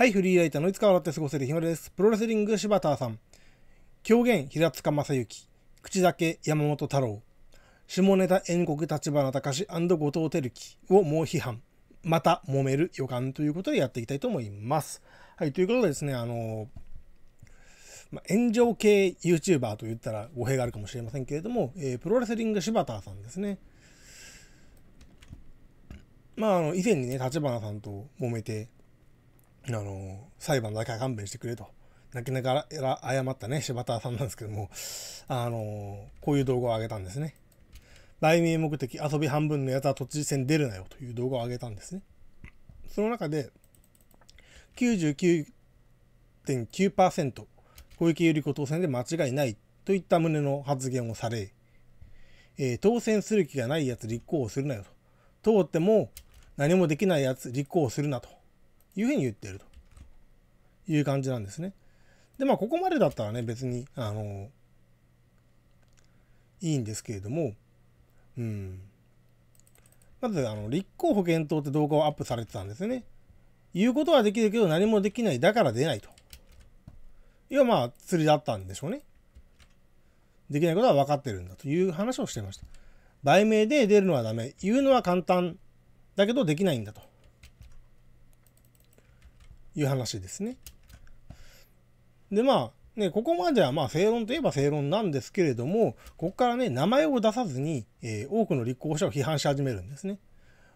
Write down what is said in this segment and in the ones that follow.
はい、フリーライターのいつか笑って過ごせる日まです。プロレスリング柴田さん。狂言平塚正幸。口だけ山本太郎。下ネタ遠国立花隆後藤輝樹を猛批判。また揉める予感ということでやっていきたいと思います。はい、ということでですね、あの、まあ、炎上系 YouTuber と言ったら語弊があるかもしれませんけれども、えー、プロレスリング柴田さんですね。まあ、あの、以前にね、立花さんと揉めて、あの、裁判だけは勘弁してくれと。泣きながら謝ったね、柴田さんなんですけども、あの、こういう動画を上げたんですね。来名目的遊び半分のやつは都知事選出るなよという動画を上げたんですね。その中で、99.9%小池百合子当選で間違いないといった旨の発言をされ、えー、当選する気がないやつ立候補するなよと。通っても何もできないやつ立候補するなと。いうふうに言ってるという感じなんですね。でまあここまでだったらね別にあのいいんですけれども、うん、まずあの立候補検討って動画をアップされてたんですよね。言うことはできるけど何もできないだから出ないと。要はまあ釣りだったんでしょうね。できないことは分かってるんだという話をしてました。売名で出るのはダメ。言うのは簡単だけどできないんだと。いう話ですね。でまあねここまではまあ正論といえば正論なんですけれどもここからね名前を出さずに、えー、多くの立候補者を批判し始めるんですね。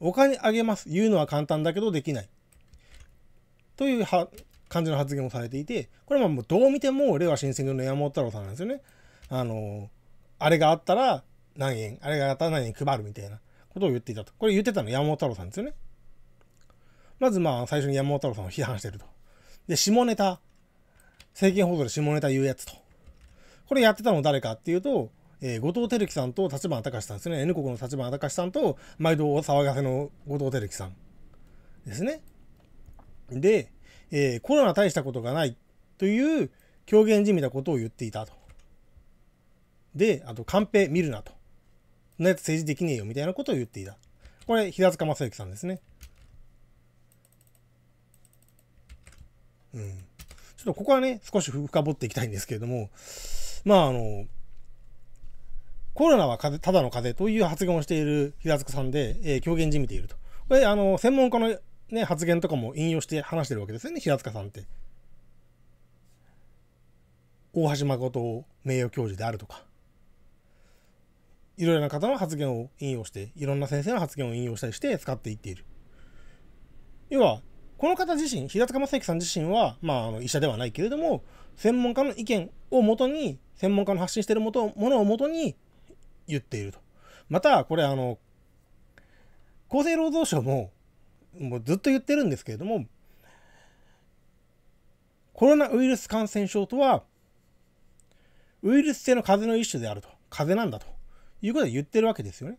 お金あげます言うのは簡単だけどできない。というは感じの発言をされていてこれはもうどう見てもれいわ新選組の山本太郎さんなんですよね。あのあれがあったら何円あれがあったら何円配るみたいなことを言っていたとこれ言ってたの山本太郎さんですよね。まずまあ最初に山本太郎さんを批判してると。で、下ネタ、政権報道で下ネタ言うやつと。これやってたの誰かっていうと、えー、後藤輝樹さんと立花隆さんですね。N 国の立花隆さんと、毎度お騒がせの後藤輝樹さんですね。で、えー、コロナ大したことがないという狂言じみたことを言っていたと。で、あと、カンペ見るなと。そんなやつ政治できねえよみたいなことを言っていた。これ、平塚正幸さんですね。うん。ちょっとここはね、少し深掘っていきたいんですけれども、まああの、コロナは風ただの風邪という発言をしている平塚さんで、えー、狂言じみていると。これ、あの、専門家の、ね、発言とかも引用して話してるわけですよね、平塚さんって。大橋誠名誉教授であるとか。いろいろな方の発言を引用して、いろんな先生の発言を引用したりして使っていっている。要は、この方自身、平塚正幸さん自身は、まあ、あの医者ではないけれども、専門家の意見をもとに、専門家の発信しているものをもとに言っていると。また、これ、あの、厚生労働省も、もうずっと言ってるんですけれども、コロナウイルス感染症とは、ウイルス性の風邪の一種であると。風邪なんだと。いうことで言ってるわけですよね。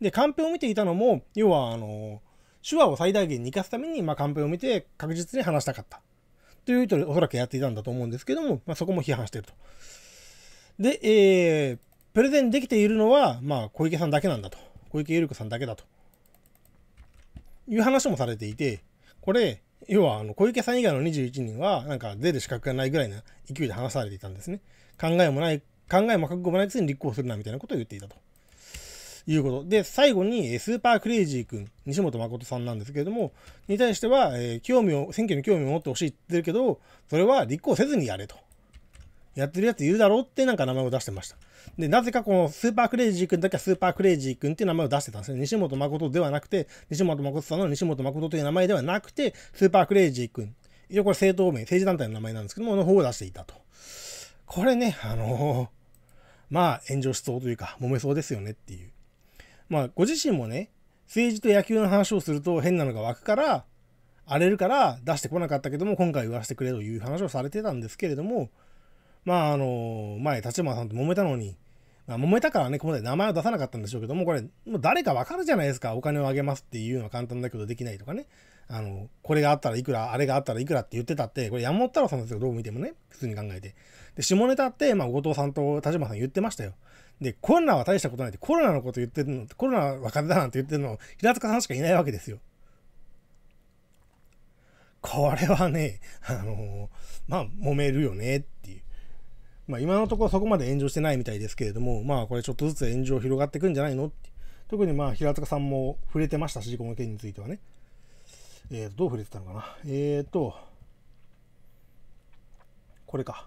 で、カンペを見ていたのも、要は、あの、手話を最大限に生かすために、まあ、カンペを見て確実に話したかった。という意図でおそらくやっていたんだと思うんですけども、まあ、そこも批判していると。で、えー、プレゼンできているのは、まあ、小池さんだけなんだと。小池百合子さんだけだと。いう話もされていて、これ、要はあの小池さん以外の21人は、なんか出る資格がないぐらいな勢いで話されていたんですね。考えもない、考えも覚悟もないくせに立候補するなみたいなことを言っていたと。いうこと。で、最後に、スーパークレイジー君、西本誠さんなんですけれども、に対しては、えー、興味を、選挙に興味を持ってほしいって言ってるけど、それは立候補せずにやれと。やってるやついるだろうってなんか名前を出してました。で、なぜかこのスーパークレイジー君だけはスーパークレイジー君っていう名前を出してたんですね。西本誠ではなくて、西本誠さんの西本誠という名前ではなくて、スーパークレイジー君。一応これ政党名、政治団体の名前なんですけども、の方を出していたと。これね、あのー、まあ炎上しそうというか、揉めそうですよねっていう。まあ、ご自身もね、政治と野球の話をすると変なのが湧くから、荒れるから出してこなかったけども、今回言わせてくれという話をされてたんですけれども、まあ、あの、前、立花さんと揉めたのに、まあ、揉めたからね、ここまで名前を出さなかったんでしょうけども、これ、もう誰かわかるじゃないですか。お金をあげますっていうのは簡単だけどできないとかね。あの、これがあったらいくら、あれがあったらいくらって言ってたって、これ山本太郎さんですよ、どう見てもね。普通に考えて。で、下ネタって、まあ、後藤さんと立花さん言ってましたよ。で、コロナは大したことないって、コロナのこと言ってるの、コロナは若手だなんて言ってるの、平塚さんしかいないわけですよ。これはね、あのー、まあ、揉めるよねっていう。まあ、今のところそこまで炎上してないみたいですけれども、まあ、これちょっとずつ炎上広がっていくんじゃないのって。特にまあ、平塚さんも触れてましたし、この件についてはね。えっ、ー、と、どう触れてたのかな。えっ、ー、と、これか。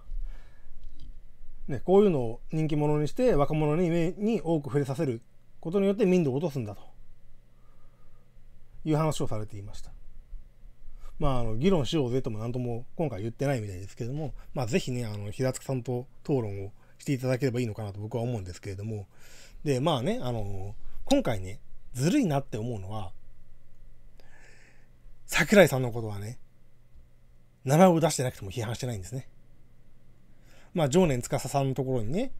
ね、こういうのを人気者にして若者にに多く触れさせることによって民度を落とすんだという話をされていました。まあ、あの議論しようぜとも何とも今回言ってないみたいですけれども、まあ、ぜひねあの平塚さんと討論をしていただければいいのかなと僕は思うんですけれどもでまあねあの今回ねずるいなって思うのは桜井さんのことはね名前を出してなくても批判してないんですね。まあ、常年司さんのところにね、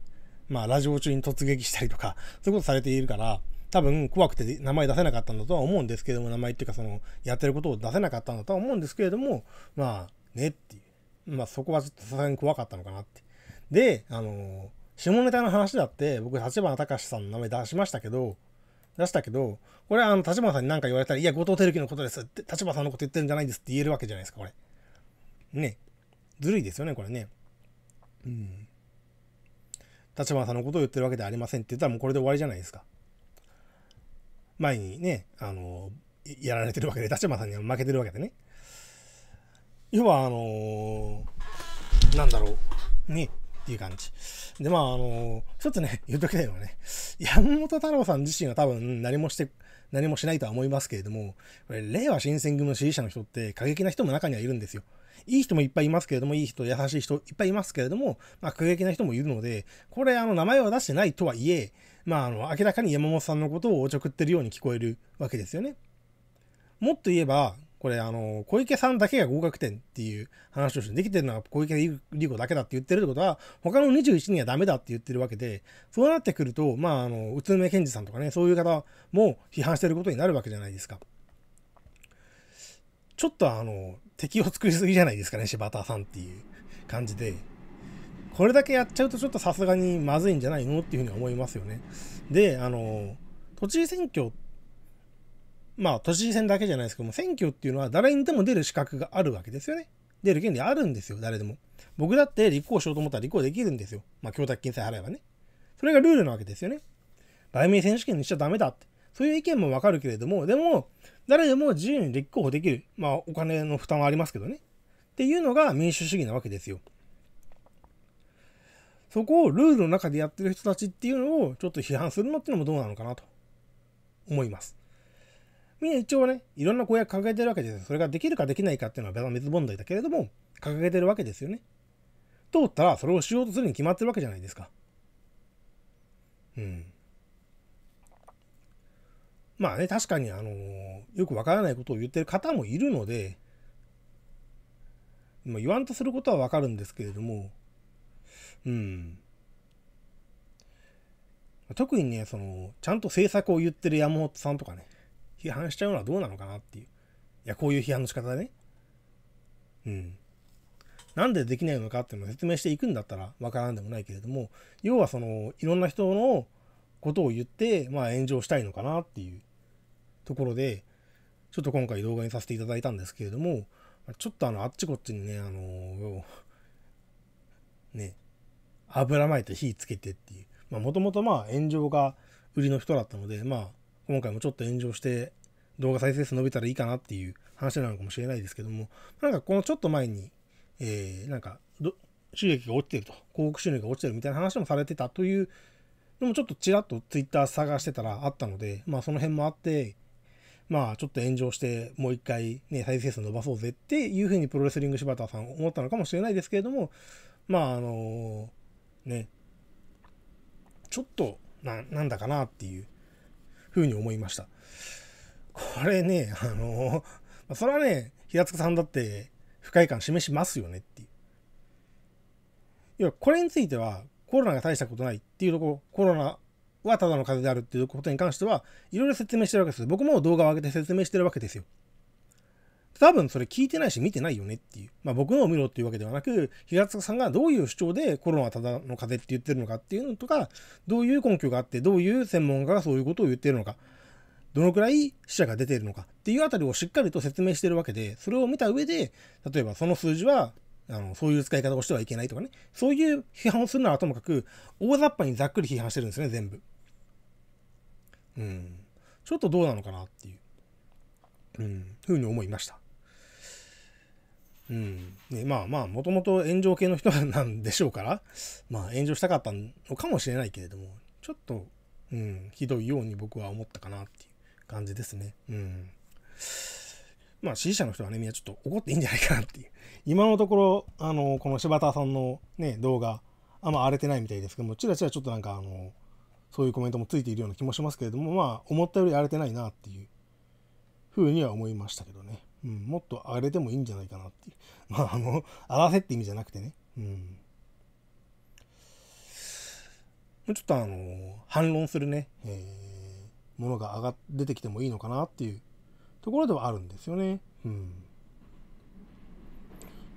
まあ、ラジオ中に突撃したりとか、そういうことされているから、多分怖くて名前出せなかったんだとは思うんですけども、名前っていうかその、やってることを出せなかったんだとは思うんですけれども、まあ、ねっていう。まあ、そこはちょっとさすがに怖かったのかなって。で、あの下ネタの話だって、僕、立花隆さんの名前出しましたけど、出したけど、これはあの、立花さんに何か言われたら、いや、後藤輝樹のことですって、立花さんのこと言ってるんじゃないですって言えるわけじゃないですか、これ。ね。ずるいですよね、これね。うん。立花さんのことを言ってるわけではありませんって言ったらもうこれで終わりじゃないですか。前にね、あの、やられてるわけで、立花さんには負けてるわけでね。要は、あのー、なんだろう。ね、っていう感じ。で、まあ、あのー、っつね、言っときたいのはね、山本太郎さん自身は多分何もして、何もしないとは思いますけれども、これ、令和新選組の支持者の人って過激な人も中にはいるんですよ。いい人もいっぱいいますけれども、いい人、優しい人いっぱいいますけれども、まあ、過激な人もいるので、これ、あの、名前は出してないとはいえ、まあ、あの、明らかに山本さんのことをおちょくってるように聞こえるわけですよね。もっと言えば、これ、あの、小池さんだけが合格点っていう話をして、できてるのは小池百合子だけだって言ってるってことは、他の21人はダメだって言ってるわけで、そうなってくると、まあ、あの、宇都宮健治さんとかね、そういう方も批判してることになるわけじゃないですか。ちょっとあの、敵を作りすぎじゃないですかね、柴田さんっていう感じで。これだけやっちゃうとちょっとさすがにまずいんじゃないのっていうふうに思いますよね。で、あの、都知事選挙、まあ都知事選だけじゃないですけども、選挙っていうのは誰にでも出る資格があるわけですよね。出る権利あるんですよ、誰でも。僕だって立候補しようと思ったら立候補できるんですよ。まあ、供託金さえ払えばね。それがルールなわけですよね。売名選手権にしちゃダメだって。そういう意見もわかるけれども、でも、誰でも自由に立候補できる。まあ、お金の負担はありますけどね。っていうのが民主主義なわけですよ。そこをルールの中でやってる人たちっていうのをちょっと批判するのっていうのもどうなのかなと思います。みんな一応ね、いろんな公約掲げてるわけですよ。それができるかできないかっていうのは別の別問題だけれども、掲げてるわけですよね。通ったらそれをしようとするに決まってるわけじゃないですか。うん。まあね、確かに、あのよくわからないことを言ってる方もいるので、まあ、言わんとすることはわかるんですけれども、うん。特にね、その、ちゃんと政策を言ってる山本さんとかね、批判しちゃうのはどうなのかなっていう。いや、こういう批判の仕方でね。うん。なんでできないのかっていうのを説明していくんだったらわからんでもないけれども、要はその、いろんな人のことを言って、まあ炎上したいのかなっていうところで、ちょっと今回動画にさせていただいたんですけれども、ちょっとあの、あっちこっちにね、あの、ね、油まいて火つけてっていう。まあ、もともとまあ、炎上が売りの人だったので、まあ、今回もちょっと炎上して、動画再生数伸びたらいいかなっていう話なのかもしれないですけども、なんかこのちょっと前に、えー、なんか、収益が落ちてると、広告収入が落ちてるみたいな話もされてたというでもちょっとちらっとツイッター探してたらあったので、まあその辺もあって、まあちょっと炎上してもう一回ね再生数伸ばそうぜっていうふうにプロレスリング柴田さん思ったのかもしれないですけれどもまああのねちょっとなんだかなっていうふうに思いましたこれねあのそれはね平塚さんだって不快感示しますよねっていう要はこれについてはコロナが大したことないっていうとこコロナはただの風であるっていうことに関してはいろいろ説明してるわけです僕も動画を上げて説明してるわけですよ。多分それ聞いてないし見てないよねっていう。まあ僕のを見ろっていうわけではなく、平塚さんがどういう主張でコロナはただの風邪って言ってるのかっていうのとか、どういう根拠があって、どういう専門家がそういうことを言ってるのか、どのくらい死者が出ているのかっていうあたりをしっかりと説明してるわけで、それを見た上で、例えばその数字はあのそういう使い方をしてはいけないとかね、そういう批判をするならともかく、大雑把にざっくり批判してるんですね、全部。うん、ちょっとどうなのかなっていう、うん、ふうに思いました。うんね、まあまあもともと炎上系の人なんでしょうからまあ炎上したかったのかもしれないけれどもちょっと、うん、ひどいように僕は思ったかなっていう感じですね。うん、まあ支持者の人はねみんなちょっと怒っていいんじゃないかなっていう今のところあのこの柴田さんのね動画あんま荒れてないみたいですけどもちらちらちょっとなんかあのそういうコメントもついているような気もしますけれども、まあ、思ったより荒れてないなっていうふうには思いましたけどね。うん、もっと荒れてもいいんじゃないかなっていう。まあ、あの、荒らせって意味じゃなくてね。うん。ちょっとあの、反論するね、えー、ものが上が出てきてもいいのかなっていうところではあるんですよね。うん。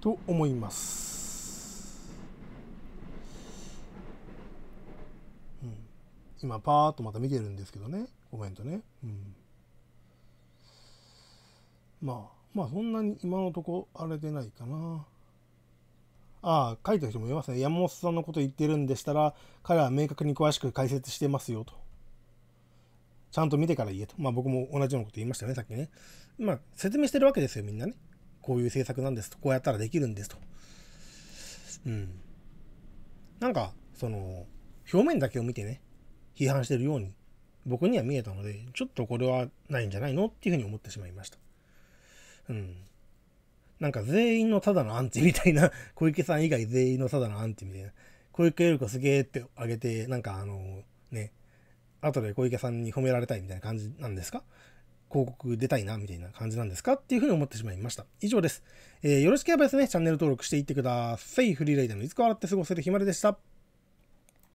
と思います。今パーッとまた見てるんですけどねコメントね、うん、まあまあそんなに今のとこ荒れてないかなああ書いた人もいますね山本さんのこと言ってるんでしたら彼は明確に詳しく解説してますよとちゃんと見てから言えとまあ僕も同じようなこと言いましたねさっきねまあ説明してるわけですよみんなねこういう政策なんですとこうやったらできるんですとうんなんかその表面だけを見てね批判してるように僕には見えたので、ちょっとこれはないんじゃないのっていうふうに思ってしまいました。うん。なんか全員のただのアンチみたいな、小池さん以外全員のただのアンチみたいな、小池百合子すげえってあげて、なんかあの、ね、後で小池さんに褒められたいみたいな感じなんですか広告出たいなみたいな感じなんですかっていうふうに思ってしまいました。以上です。えー、よろしければですね、チャンネル登録していってください。フリーライダーのいつか笑って過ごせるひまででした。